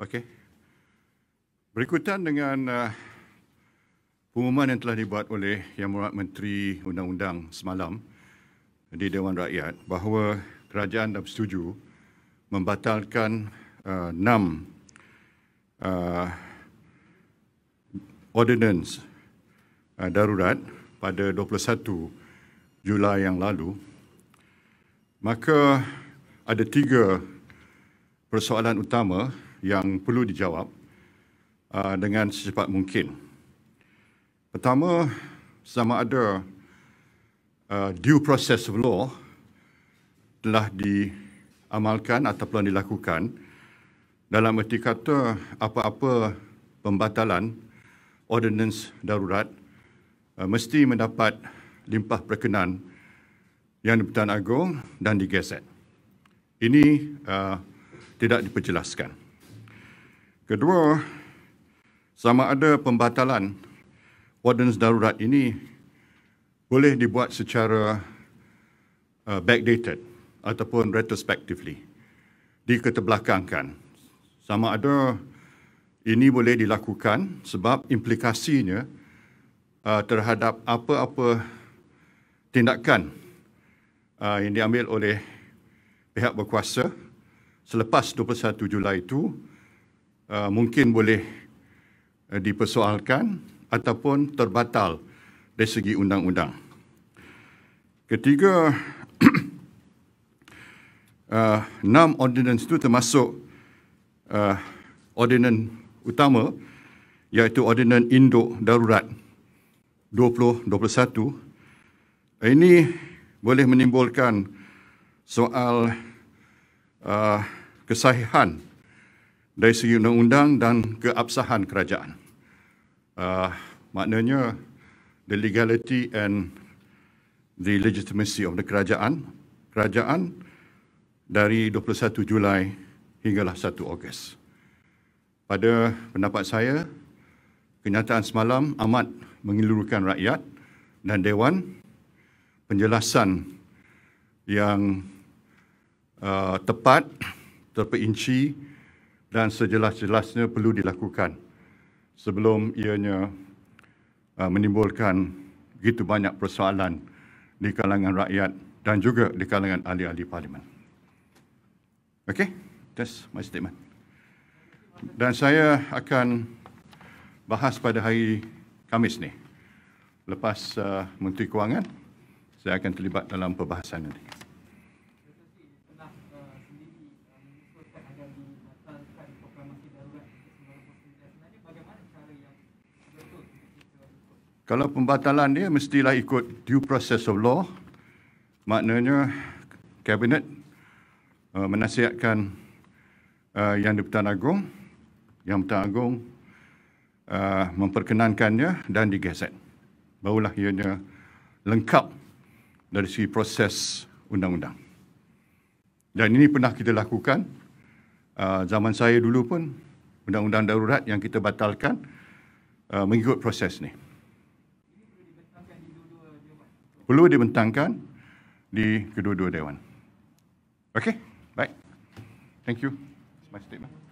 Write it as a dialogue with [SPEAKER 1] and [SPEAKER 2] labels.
[SPEAKER 1] Okey. Berikutan dengan uh, pengumuman yang telah dibuat oleh Yang Murat Menteri Undang-Undang semalam di Dewan Rakyat bahawa kerajaan dah bersetuju membatalkan uh, enam uh, uh, ordinance uh, darurat pada 21 Julai yang lalu maka ada tiga persoalan utama yang perlu dijawab uh, dengan secepat mungkin. Pertama, sama ada uh, due process of law telah diamalkan atau telah dilakukan dalam erti kata apa-apa pembatalan ordinance darurat uh, mesti mendapat limpah perkenan yang di-Pertuan Agong dan di Gazette. Ini uh, tidak diperjelaskan. Kedua, sama ada pembatalan ordinans darurat ini boleh dibuat secara uh, backdated ataupun retrospectively, diketebelakangkan. Sama ada ini boleh dilakukan sebab implikasinya uh, terhadap apa-apa tindakan uh, yang diambil oleh pihak berkuasa selepas 21 Julai itu Uh, mungkin boleh uh, dipersoalkan ataupun terbatal dari segi undang-undang. Ketiga, uh, enam uh, ordinans itu termasuk uh, ordinans utama iaitu ordinans induk darurat 2021. Ini boleh menimbulkan soal uh, kesahihan dari segi undang-undang dan keabsahan kerajaan. Uh, maknanya, the legality and the legitimacy of the kerajaan, kerajaan dari 21 Julai hinggalah 1 Ogos. Pada pendapat saya, kenyataan semalam amat mengilurkan rakyat dan Dewan penjelasan yang uh, tepat, terperinci, dan sejelas-jelasnya perlu dilakukan sebelum ianya uh, menimbulkan begitu banyak persoalan di kalangan rakyat dan juga di kalangan ahli-ahli parlimen. Okey, that's my statement. Dan saya akan bahas pada hari Kamis ni. Lepas uh, Menteri Kewangan, saya akan terlibat dalam perbahasan nanti. Kalau pembatalan dia mestilah ikut due process of law. Maknanya kabinet uh, menasihatkan uh, yang di-Pertuan Agong, yang di-Pertuan Agong uh, memperkenankannya dan digazet. Barulah ianya lengkap dari segi proses undang-undang. Dan ini pernah kita lakukan uh, zaman saya dulu pun undang-undang darurat yang kita batalkan uh, mengikut proses ini perlu dibentangkan di kedua-dua dewan. Okey? Baik. Thank you. my statement.